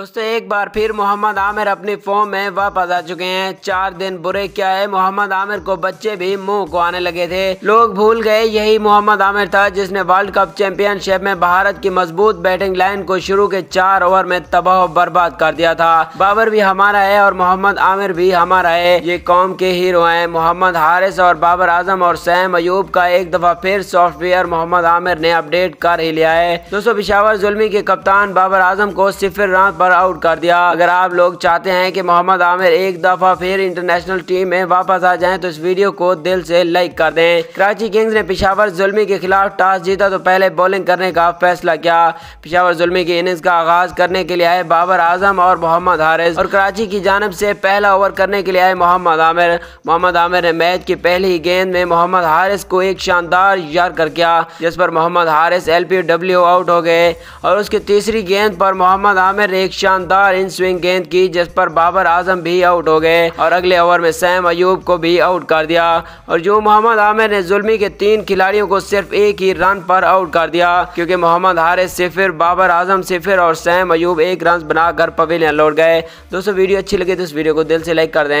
दोस्तों एक बार फिर मोहम्मद आमिर अपनी फॉर्म में वापस आ चुके हैं चार दिन बुरे क्या है मोहम्मद आमिर को बच्चे भी मुंह को आने लगे थे लोग भूल गए यही मोहम्मद आमिर था जिसने वर्ल्ड कप चैंपियनशिप में भारत की मजबूत बैटिंग लाइन को शुरू के चार ओवर में तबाह बर्बाद कर दिया था बाबर भी हमारा है और मोहम्मद आमिर भी हमारा है ये कौम के हीरो है मोहम्मद हारिस और बाबर आजम और सैम अयूब का एक दफा फिर सॉफ्टवेयर मोहम्मद आमिर ने अपडेट कर ही लिया है दोस्तों पिशावर जुलमी के कप्तान बाबर आजम को सिफिर रात पर आउट कर दिया अगर आप लोग चाहते हैं कि मोहम्मद आमिर एक दफा फिर इंटरनेशनल टीम में वापस आ जाए तो इस वीडियो को दिल से लाइक कर दें कराची किंग्स ने पिशावर जुलमी के खिलाफ टॉस जीता तो पहले बॉलिंग करने का फैसला किया पिशावर जुलमी की इनिंग्स का आगाज करने के लिए आए बाबर आजम और मोहम्मद हारिस और कराची की जानब से पहला ओवर करने के लिए आए मोहम्मद आमिर मोहम्मद आमिर ने मैच की पहली गेंद में मोहम्मद हारिस को एक शानदार कर किया जिस पर मोहम्मद हारिस एल आउट हो गए और उसकी तीसरी गेंद पर मोहम्मद आमिर ने एक शानदार इन स्विंग गेंद की जिस पर बाबर आजम भी आउट हो गए और अगले ओवर में सैम अयूब को भी आउट कर दिया और जो मोहम्मद आमिर ने जुलमी के तीन खिलाड़ियों को सिर्फ एक ही रन पर आउट कर दिया क्योंकि मोहम्मद हारिस सिफिर बाबर आजम सिफिर और सैम अयूब एक रन बनाकर पवेलियन लौट गए दोस्तों वीडियो अच्छी लगी तो इस वीडियो को दिल से लाइक कर दें